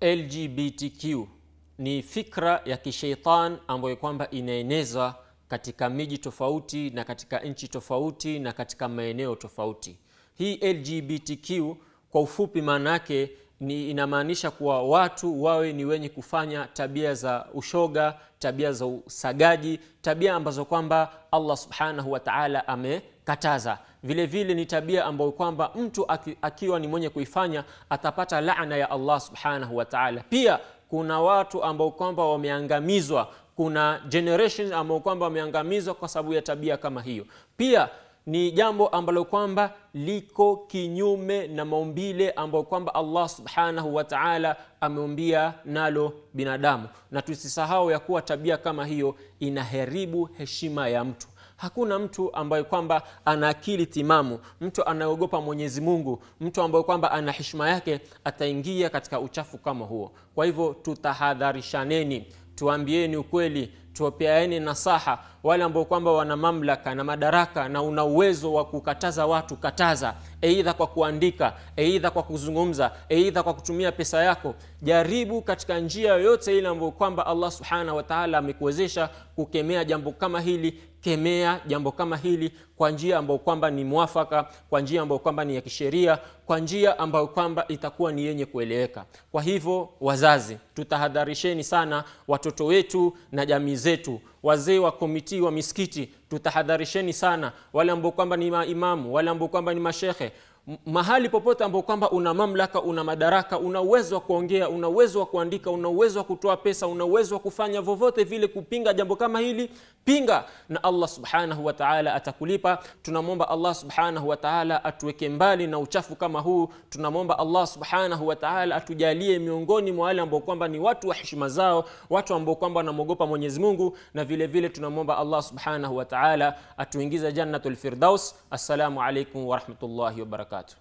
LGBTQ ni fikra ya kisheitan ambayo kwamba inaenezwa katika miji tofauti na katika nchi tofauti na katika maeneo tofauti. Hii LGBTQ kwa ufupi maana yake ni inamaanisha kuwa watu wawe ni wenye kufanya tabia za ushoga, tabia za usagaji, tabia ambazo kwamba Allah subhanahu wa taala amekataza vilevile ni tabia ambayo kwamba mtu akiwa ni mwenye kuifanya atapata laana ya Allah subhanahu wa ta'ala. Pia kuna watu ambao kwamba wameangamizwa, kuna generation ambao kwamba wameangamizwa kwa sababu ya tabia kama hiyo. Pia ni jambo ambalo kwamba liko kinyume na maumbile ambayo kwamba Allah subhanahu wa ta'ala ameumbia nalo binadamu, na tusisahau ya kuwa tabia kama hiyo inaharibu heshima ya mtu. Hakuna mtu ambaye kwamba ana akili timamu, mtu anayeogopa Mwenyezi Mungu, mtu ambaye kwamba ana heshima yake ataingia katika uchafu kama huo. Kwa hivyo tutahadharishaneni, tuambieni ukweli tuwapeaeni nasaha wale ambao kwamba wana mamlaka na madaraka na una uwezo wa kukataza watu kataza eidha kwa kuandika eidha kwa kuzungumza eidha kwa kutumia pesa yako jaribu katika njia yoyote ile ambayo kwamba allah subhanahu wataala amekuwezesha kukemea jambo kama hili kemea jambo kama hili kwa njia ambayo kwamba ni mwafaka kwa njia ambayo kwamba ni ya kisheria kwa njia ambayo kwamba itakuwa ni yenye kueleweka kwa hivyo wazazi tutahadharisheni sana watoto wetu na jamii zetu wazee wa komiti wa misikiti tutahadharisheni sana wale ambao kwamba ni maimamu wale ambao kwamba ni mashehe mahali popote ambao kwamba una mamlaka una madaraka una uwezo wa kuongea una uwezo wa kuandika una uwezo wa kutoa pesa una uwezo wa kufanya vovote vile kupinga jambo kama hili pinga na allah subhanahu wataala atakulipa tunamwomba allah subhanahu wataala atuweke mbali na uchafu kama huu tunamwomba allah subhanahu wataala atujalie miongoni mwa wale ambao kwamba ni watu wa heshima zao watu ambao kwamba wanamwogopa mungu na vile vile vile tunamwomba allah subhanahu wa taala atuingize jannatul firdaus assalamu alaikum warahmatullahi wabarakatuh